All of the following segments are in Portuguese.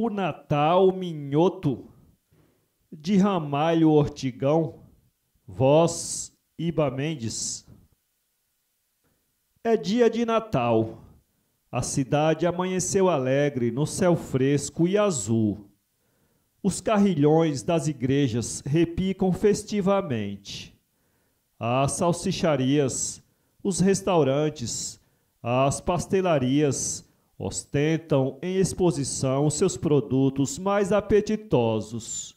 O Natal Minhoto de Ramalho Ortigão, voz Iba Mendes. É dia de Natal. A cidade amanheceu alegre no céu fresco e azul. Os carrilhões das igrejas repicam festivamente. As salsicharias, os restaurantes, as pastelarias, ostentam em exposição seus produtos mais apetitosos.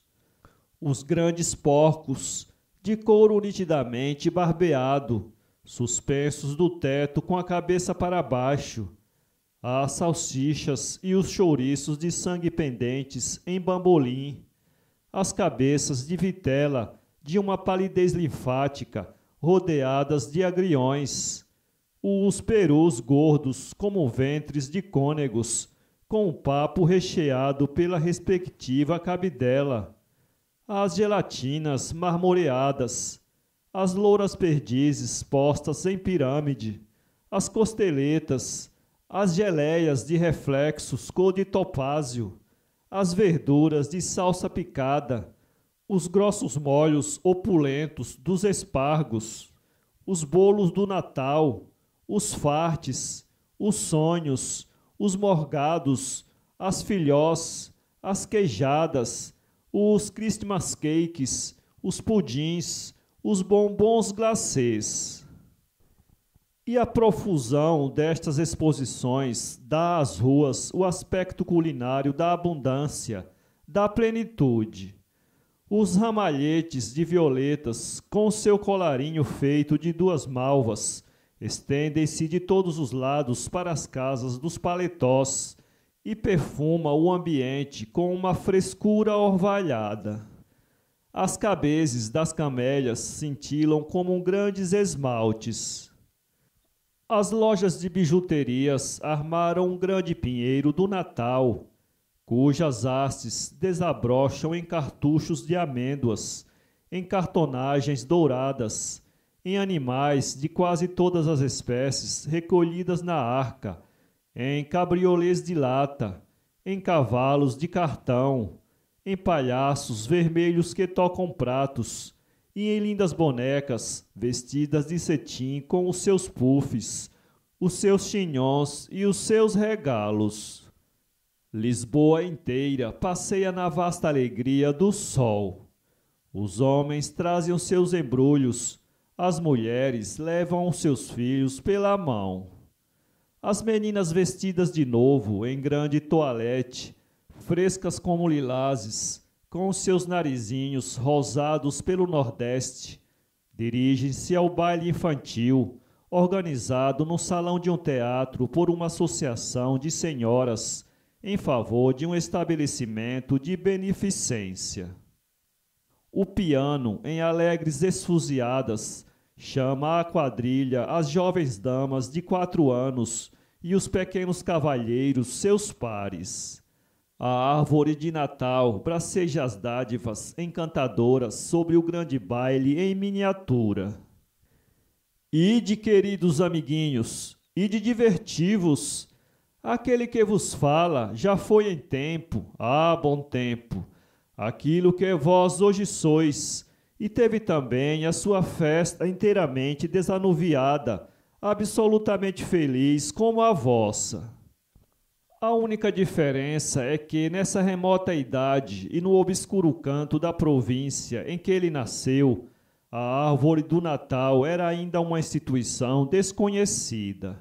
Os grandes porcos, de couro nitidamente barbeado, suspensos do teto com a cabeça para baixo, as salsichas e os chouriços de sangue pendentes em bambolim, as cabeças de vitela de uma palidez linfática rodeadas de agriões, os perus gordos como ventres de cônegos, com o papo recheado pela respectiva cabidela, as gelatinas marmoreadas, as louras perdizes postas em pirâmide, as costeletas, as geleias de reflexos cor de topázio, as verduras de salsa picada, os grossos molhos opulentos dos espargos, os bolos do Natal, os fartes, os sonhos, os morgados, as filhós, as queijadas, os Christmas cakes, os pudins, os bombons glacês. E a profusão destas exposições dá às ruas o aspecto culinário da abundância, da plenitude. Os ramalhetes de violetas, com seu colarinho feito de duas malvas, Estendem-se de todos os lados para as casas dos paletós e perfuma o ambiente com uma frescura orvalhada. As cabezes das camélias cintilam como grandes esmaltes. As lojas de bijuterias armaram um grande pinheiro do Natal, cujas hastes desabrocham em cartuchos de amêndoas, em cartonagens douradas, em animais de quase todas as espécies recolhidas na arca, em cabriolês de lata, em cavalos de cartão, em palhaços vermelhos que tocam pratos, e em lindas bonecas vestidas de cetim com os seus puffs, os seus chinhões e os seus regalos. Lisboa inteira passeia na vasta alegria do sol. Os homens trazem os seus embrulhos, as mulheres levam seus filhos pela mão. As meninas vestidas de novo, em grande toalete, frescas como lilazes, com seus narizinhos rosados pelo Nordeste, dirigem-se ao baile infantil, organizado no salão de um teatro por uma associação de senhoras em favor de um estabelecimento de beneficência. O piano, em alegres esfuziadas, Chama a quadrilha as jovens damas de quatro anos e os pequenos cavalheiros, seus pares. A árvore de Natal braceja as dádivas encantadoras sobre o grande baile em miniatura. Ide, queridos amiguinhos, ide divertivos. Aquele que vos fala já foi em tempo, há ah, bom tempo. Aquilo que vós hoje sois, e teve também a sua festa inteiramente desanuviada, absolutamente feliz como a vossa. A única diferença é que, nessa remota idade e no obscuro canto da província em que ele nasceu, a árvore do Natal era ainda uma instituição desconhecida.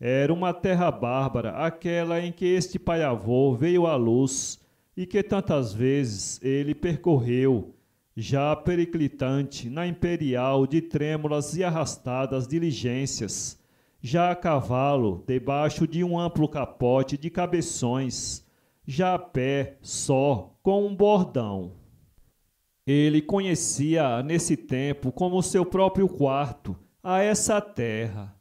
Era uma terra bárbara, aquela em que este pai-avô veio à luz e que tantas vezes ele percorreu já periclitante, na imperial, de trêmulas e arrastadas diligências, já a cavalo, debaixo de um amplo capote de cabeções, já a pé, só, com um bordão. Ele conhecia nesse tempo como seu próprio quarto, a essa terra.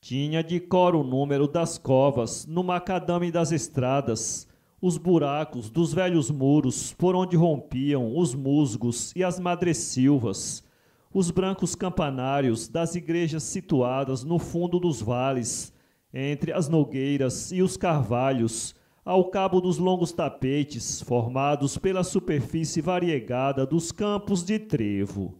Tinha de cor o número das covas no macadame das estradas, os buracos dos velhos muros por onde rompiam os musgos e as madressilvas, os brancos campanários das igrejas situadas no fundo dos vales, entre as nogueiras e os carvalhos, ao cabo dos longos tapetes formados pela superfície variegada dos campos de trevo.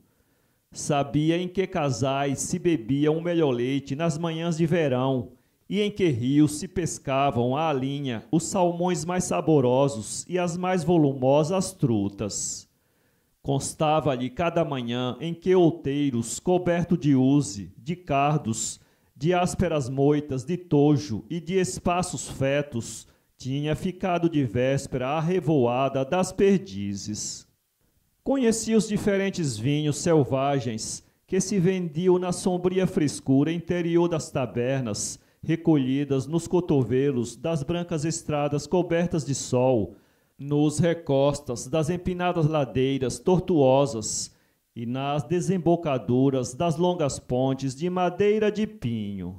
Sabia em que casais se bebia o um melhor leite nas manhãs de verão, e em que rios se pescavam à linha os salmões mais saborosos e as mais volumosas trutas. Constava-lhe cada manhã em que outeiros, coberto de uze, de cardos, de ásperas moitas, de tojo e de espaços fetos, tinha ficado de véspera a revoada das perdizes. Conhecia os diferentes vinhos selvagens que se vendiam na sombria frescura interior das tabernas recolhidas nos cotovelos das brancas estradas cobertas de sol, nos recostas das empinadas ladeiras tortuosas e nas desembocaduras das longas pontes de madeira de pinho.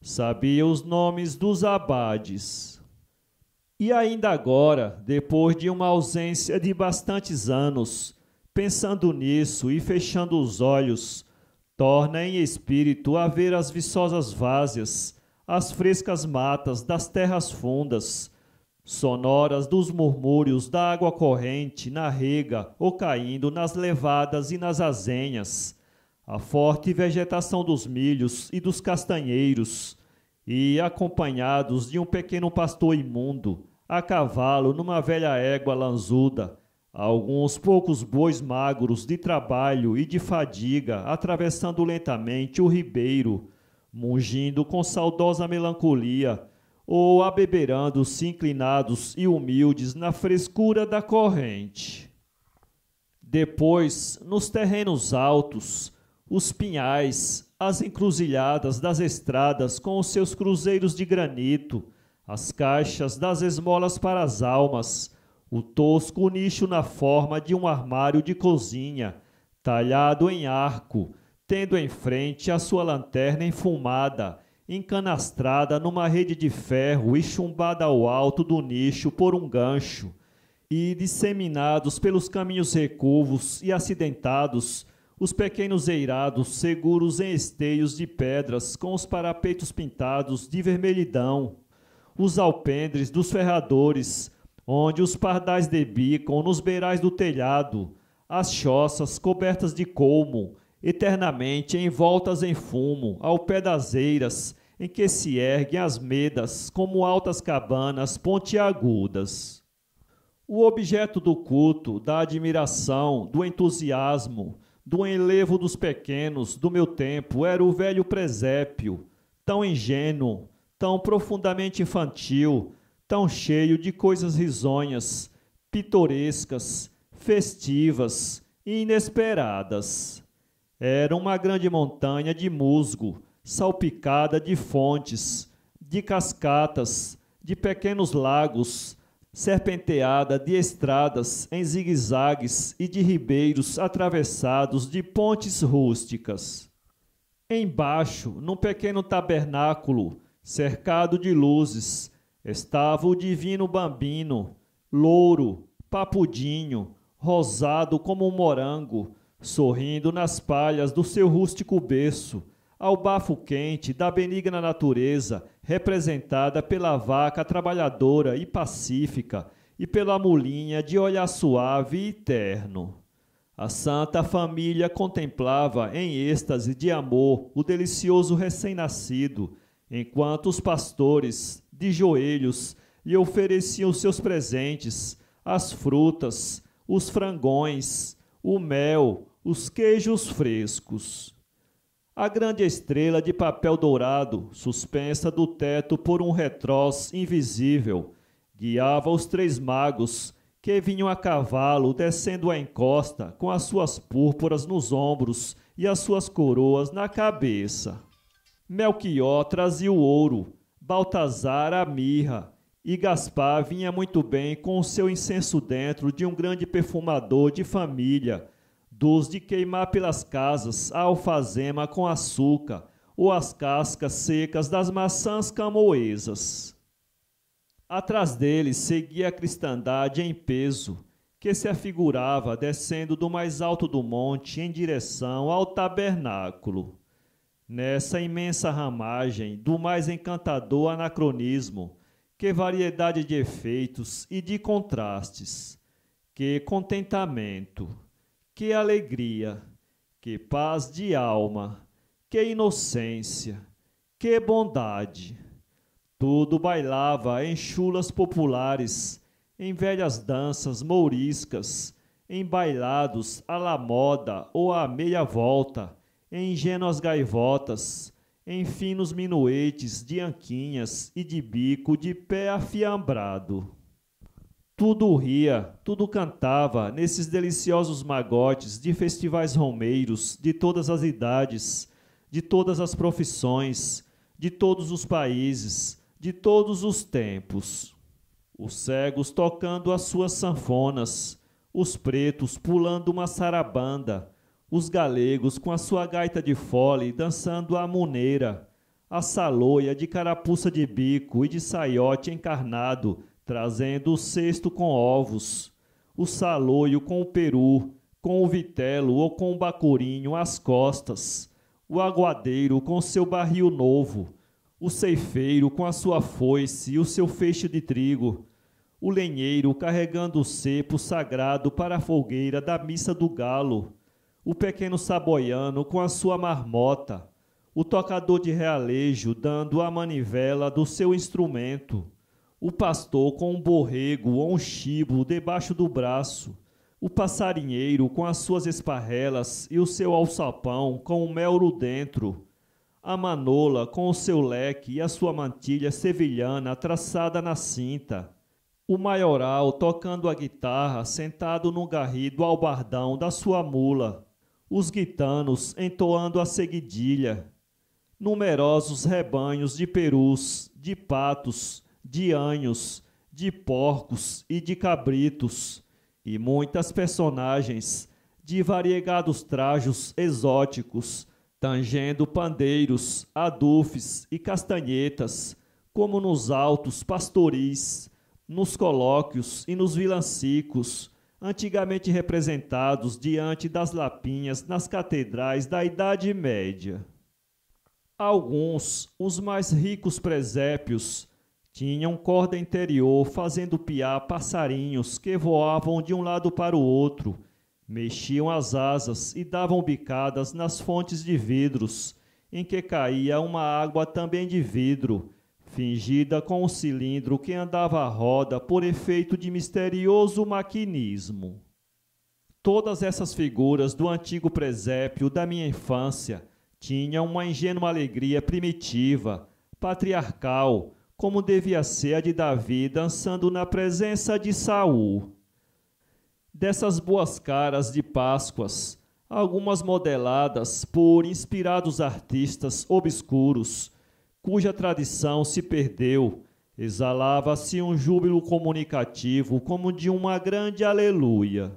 Sabia os nomes dos abades. E ainda agora, depois de uma ausência de bastantes anos, pensando nisso e fechando os olhos, torna em espírito a ver as viçosas várzeas, as frescas matas, das terras fundas, sonoras dos murmúrios da água corrente na rega ou caindo nas levadas e nas azenhas, a forte vegetação dos milhos e dos castanheiros, e acompanhados de um pequeno pastor imundo, a cavalo numa velha égua lanzuda, alguns poucos bois magros de trabalho e de fadiga atravessando lentamente o ribeiro mungindo com saudosa melancolia, ou abeberando-se inclinados e humildes na frescura da corrente. Depois, nos terrenos altos, os pinhais, as encruzilhadas das estradas com os seus cruzeiros de granito, as caixas das esmolas para as almas, o tosco nicho na forma de um armário de cozinha, talhado em arco, tendo em frente a sua lanterna enfumada, encanastrada numa rede de ferro e chumbada ao alto do nicho por um gancho, e disseminados pelos caminhos recuvos e acidentados, os pequenos eirados seguros em esteios de pedras com os parapeitos pintados de vermelhidão, os alpendres dos ferradores, onde os pardais debicam nos beirais do telhado, as choças cobertas de colmo, eternamente envoltas em fumo, ao pé das eiras, em que se erguem as medas como altas cabanas pontiagudas. O objeto do culto, da admiração, do entusiasmo, do enlevo dos pequenos do meu tempo era o velho presépio, tão ingênuo, tão profundamente infantil, tão cheio de coisas risonhas, pitorescas, festivas e inesperadas. Era uma grande montanha de musgo, salpicada de fontes, de cascatas, de pequenos lagos, serpenteada de estradas em zigue-zagues e de ribeiros atravessados de pontes rústicas. Embaixo, num pequeno tabernáculo, cercado de luzes, estava o divino bambino, louro, papudinho, rosado como um morango, sorrindo nas palhas do seu rústico berço, ao bafo quente da benigna natureza, representada pela vaca trabalhadora e pacífica e pela mulinha de olhar suave e terno. A Santa Família contemplava em êxtase de amor o delicioso recém-nascido, enquanto os pastores, de joelhos, lhe ofereciam seus presentes, as frutas, os frangões, o mel, os queijos frescos. A grande estrela de papel dourado, suspensa do teto por um retroz invisível, guiava os três magos que vinham a cavalo descendo a encosta com as suas púrpuras nos ombros e as suas coroas na cabeça. Melchior trazia o ouro, Baltazar a mirra, e Gaspar vinha muito bem com o seu incenso dentro de um grande perfumador de família dos de queimar pelas casas a alfazema com açúcar ou as cascas secas das maçãs camoesas. Atrás deles seguia a cristandade em peso, que se afigurava descendo do mais alto do monte em direção ao tabernáculo. Nessa imensa ramagem do mais encantador anacronismo, que variedade de efeitos e de contrastes, que contentamento! que alegria, que paz de alma, que inocência, que bondade. Tudo bailava em chulas populares, em velhas danças mouriscas, em bailados à la moda ou à meia volta, em ingênuas gaivotas, em finos minuetes de anquinhas e de bico de pé afiambrado. Tudo ria, tudo cantava nesses deliciosos magotes de festivais romeiros de todas as idades, de todas as profissões, de todos os países, de todos os tempos. Os cegos tocando as suas sanfonas, os pretos pulando uma sarabanda, os galegos com a sua gaita de fole dançando a muneira, a saloia de carapuça de bico e de saiote encarnado trazendo o cesto com ovos, o saloio com o peru, com o vitelo ou com o bacurinho às costas, o aguadeiro com seu barril novo, o ceifeiro com a sua foice e o seu feixe de trigo, o lenheiro carregando o cepo sagrado para a fogueira da missa do galo, o pequeno saboiano com a sua marmota, o tocador de realejo dando a manivela do seu instrumento, o pastor com um borrego ou um chibo debaixo do braço, o passarinheiro com as suas esparrelas e o seu alçapão com o melro dentro, a manola com o seu leque e a sua mantilha sevilhana traçada na cinta, o maioral tocando a guitarra sentado no garrido albardão da sua mula, os guitanos entoando a seguidilha, numerosos rebanhos de perus, de patos, de anhos, de porcos e de cabritos, e muitas personagens de variegados trajos exóticos, tangendo pandeiros, adufes e castanhetas, como nos altos pastoris, nos colóquios e nos vilancicos, antigamente representados diante das lapinhas nas catedrais da Idade Média. Alguns, os mais ricos presépios, tinham corda interior, fazendo piar passarinhos que voavam de um lado para o outro, mexiam as asas e davam bicadas nas fontes de vidros, em que caía uma água também de vidro, fingida com um cilindro que andava à roda por efeito de misterioso maquinismo. Todas essas figuras do antigo presépio da minha infância tinham uma ingênua alegria primitiva, patriarcal, como devia ser a de Davi dançando na presença de Saul. Dessas boas caras de Páscoas, algumas modeladas por inspirados artistas obscuros, cuja tradição se perdeu, exalava-se um júbilo comunicativo como de uma grande aleluia.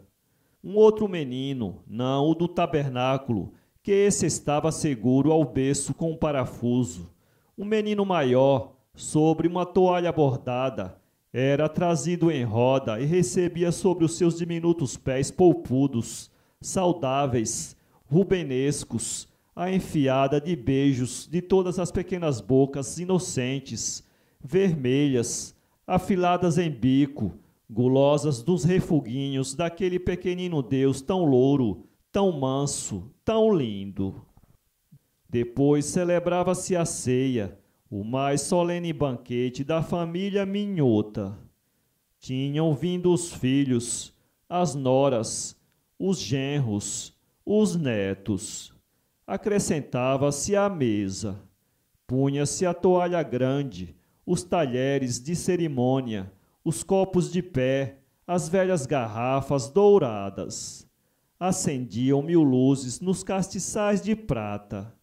Um outro menino, não o do tabernáculo, que esse estava seguro ao berço com um parafuso, um menino maior, sobre uma toalha bordada. Era trazido em roda e recebia sobre os seus diminutos pés polpudos, saudáveis, rubenescos, a enfiada de beijos de todas as pequenas bocas inocentes, vermelhas, afiladas em bico, gulosas dos refuguinhos daquele pequenino Deus tão louro, tão manso, tão lindo. Depois celebrava-se a ceia o mais solene banquete da família Minhota. Tinham vindo os filhos, as noras, os genros, os netos. Acrescentava-se a mesa. Punha-se a toalha grande, os talheres de cerimônia, os copos de pé, as velhas garrafas douradas. Acendiam mil luzes nos castiçais de prata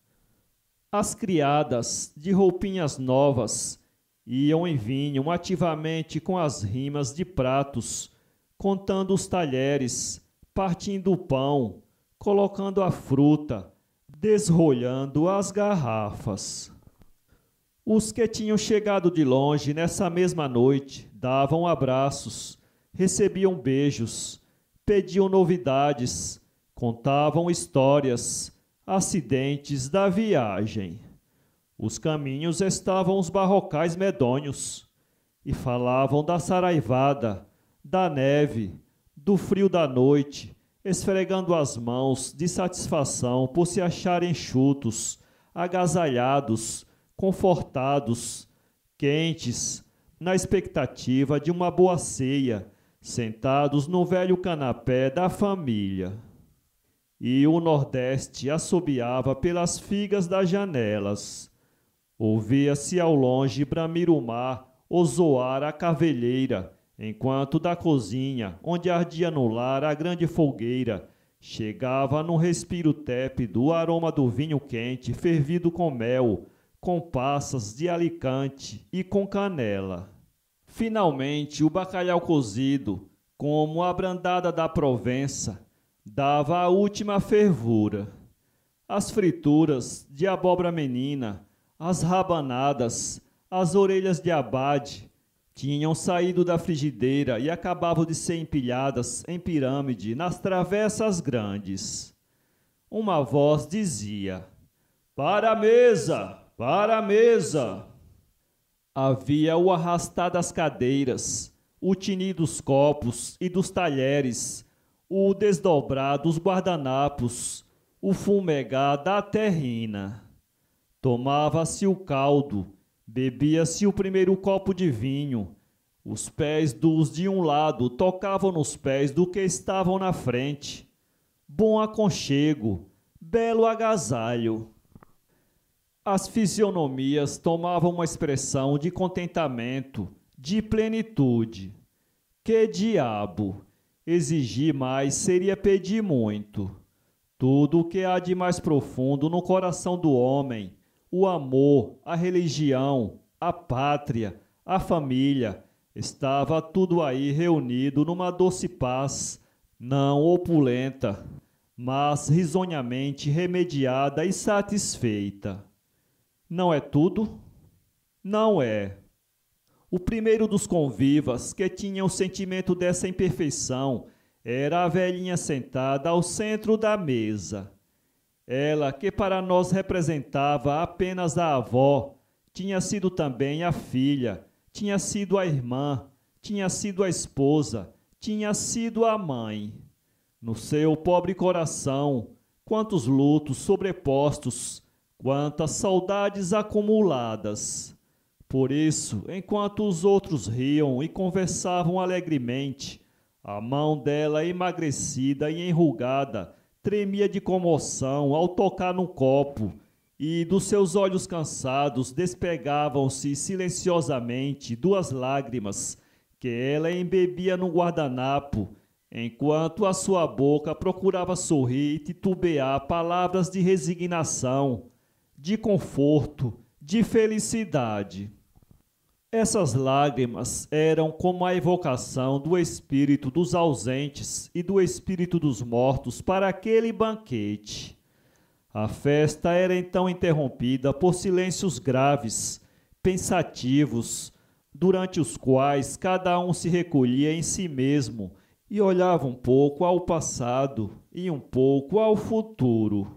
as criadas, de roupinhas novas, iam e vinham ativamente com as rimas de pratos, contando os talheres, partindo o pão, colocando a fruta, desrolhando as garrafas. Os que tinham chegado de longe nessa mesma noite davam abraços, recebiam beijos, pediam novidades, contavam histórias, acidentes da viagem. Os caminhos estavam os barrocais medonhos, e falavam da saraivada, da neve, do frio da noite, esfregando as mãos de satisfação por se acharem chutos, agasalhados, confortados, quentes, na expectativa de uma boa ceia, sentados no velho canapé da família e o Nordeste assobiava pelas figas das janelas. Ouvia-se ao longe bramir o mar ou zoar a cavelheira, enquanto da cozinha, onde ardia no lar a grande fogueira, chegava num respiro tépido o aroma do vinho quente fervido com mel, com passas de alicante e com canela. Finalmente, o bacalhau cozido, como a brandada da Provença, dava a última fervura. As frituras de abóbora menina, as rabanadas, as orelhas de abade tinham saído da frigideira e acabavam de ser empilhadas em pirâmide nas travessas grandes. Uma voz dizia: Para a mesa! Para a mesa! Havia o arrastar das cadeiras, o tinir dos copos e dos talheres o desdobrado, os guardanapos, o fumegar da terrina. Tomava-se o caldo, bebia-se o primeiro copo de vinho. Os pés dos de um lado tocavam nos pés do que estavam na frente. Bom aconchego, belo agasalho. As fisionomias tomavam uma expressão de contentamento, de plenitude. Que diabo! Exigir mais seria pedir muito. Tudo o que há de mais profundo no coração do homem, o amor, a religião, a pátria, a família, estava tudo aí reunido numa doce paz, não opulenta, mas risonhamente remediada e satisfeita. Não é tudo? Não é. O primeiro dos convivas que tinha o sentimento dessa imperfeição era a velhinha sentada ao centro da mesa. Ela, que para nós representava apenas a avó, tinha sido também a filha, tinha sido a irmã, tinha sido a esposa, tinha sido a mãe. No seu pobre coração, quantos lutos sobrepostos, quantas saudades acumuladas. Por isso, enquanto os outros riam e conversavam alegremente, a mão dela emagrecida e enrugada tremia de comoção ao tocar no copo, e dos seus olhos cansados despegavam-se silenciosamente duas lágrimas que ela embebia no guardanapo, enquanto a sua boca procurava sorrir e titubear palavras de resignação, de conforto, de felicidade. Essas lágrimas eram como a evocação do espírito dos ausentes e do espírito dos mortos para aquele banquete. A festa era então interrompida por silêncios graves, pensativos, durante os quais cada um se recolhia em si mesmo e olhava um pouco ao passado e um pouco ao futuro.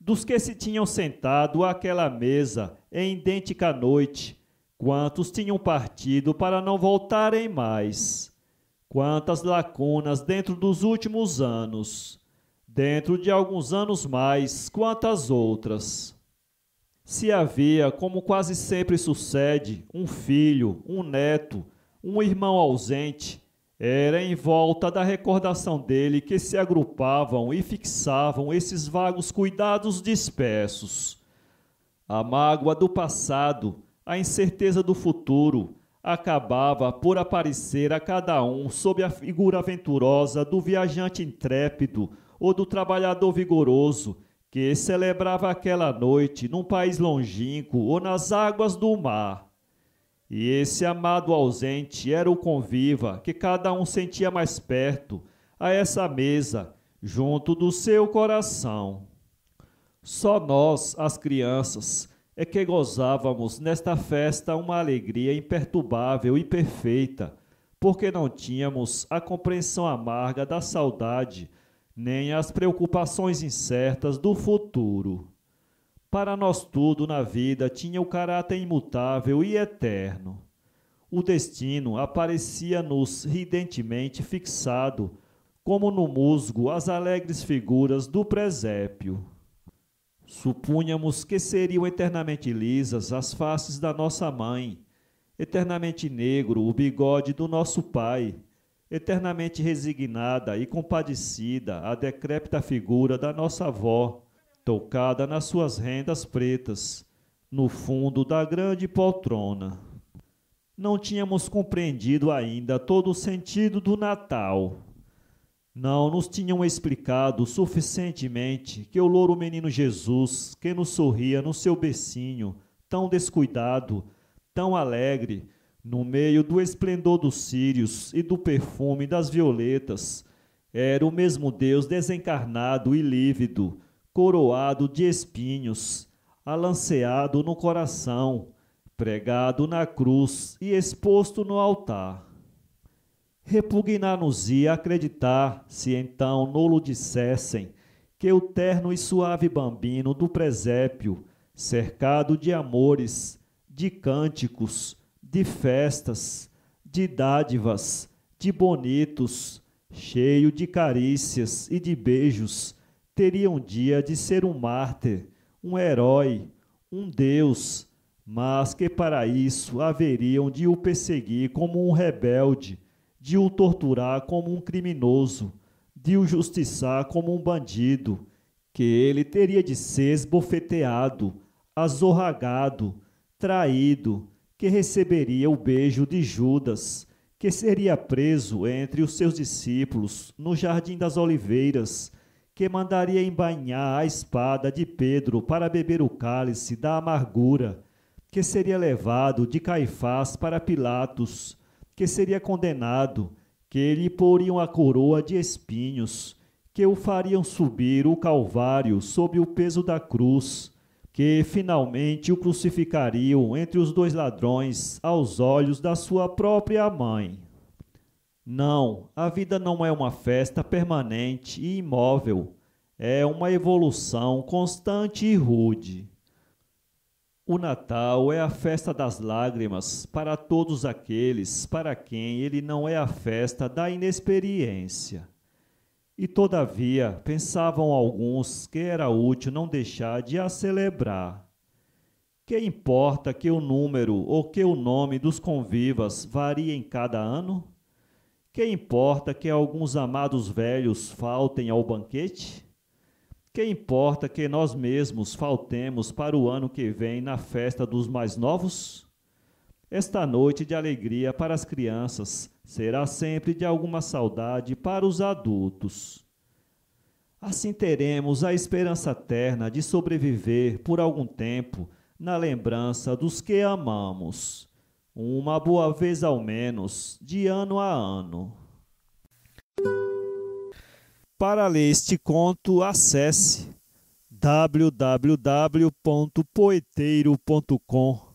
Dos que se tinham sentado àquela mesa em idêntica noite, Quantos tinham partido para não voltarem mais? Quantas lacunas dentro dos últimos anos? Dentro de alguns anos mais, quantas outras? Se havia, como quase sempre sucede, um filho, um neto, um irmão ausente, era em volta da recordação dele que se agrupavam e fixavam esses vagos cuidados dispersos. A mágoa do passado, a incerteza do futuro acabava por aparecer a cada um sob a figura venturosa do viajante intrépido ou do trabalhador vigoroso que celebrava aquela noite num país longínquo ou nas águas do mar. E esse amado ausente era o conviva que cada um sentia mais perto a essa mesa, junto do seu coração. Só nós, as crianças, é que gozávamos nesta festa uma alegria imperturbável e perfeita, porque não tínhamos a compreensão amarga da saudade, nem as preocupações incertas do futuro. Para nós tudo na vida tinha o caráter imutável e eterno. O destino aparecia-nos ridentemente fixado, como no musgo as alegres figuras do presépio. Supunhamos que seriam eternamente lisas as faces da nossa mãe, eternamente negro o bigode do nosso pai, eternamente resignada e compadecida a decrépita figura da nossa avó, tocada nas suas rendas pretas, no fundo da grande poltrona. Não tínhamos compreendido ainda todo o sentido do Natal não nos tinham explicado suficientemente que o louro menino Jesus, que nos sorria no seu becinho, tão descuidado, tão alegre, no meio do esplendor dos círios e do perfume das violetas, era o mesmo Deus desencarnado e lívido, coroado de espinhos, alanceado no coração, pregado na cruz e exposto no altar repugnar-nos-ia acreditar se então nolo dissessem que o terno e suave bambino do presépio, cercado de amores, de cânticos, de festas, de dádivas, de bonitos, cheio de carícias e de beijos, teria um dia de ser um mártir, um herói, um deus, mas que para isso haveriam de o perseguir como um rebelde, de o torturar como um criminoso, de o justiçar como um bandido, que ele teria de ser esbofeteado, azorragado, traído, que receberia o beijo de Judas, que seria preso entre os seus discípulos no Jardim das Oliveiras, que mandaria embainhar a espada de Pedro para beber o cálice da amargura, que seria levado de Caifás para Pilatos, que seria condenado, que lhe poriam a coroa de espinhos, que o fariam subir o Calvário sob o peso da cruz, que finalmente o crucificariam entre os dois ladrões aos olhos da sua própria mãe. Não, a vida não é uma festa permanente e imóvel. É uma evolução constante e rude. O Natal é a festa das lágrimas para todos aqueles para quem ele não é a festa da inexperiência. E todavia pensavam alguns que era útil não deixar de a celebrar. Que importa que o número ou que o nome dos convivas varie em cada ano? Que importa que alguns amados velhos faltem ao banquete? que importa que nós mesmos faltemos para o ano que vem na festa dos mais novos? Esta noite de alegria para as crianças será sempre de alguma saudade para os adultos. Assim teremos a esperança terna de sobreviver por algum tempo na lembrança dos que amamos, uma boa vez ao menos, de ano a ano. Para ler este conto, acesse www.poeteiro.com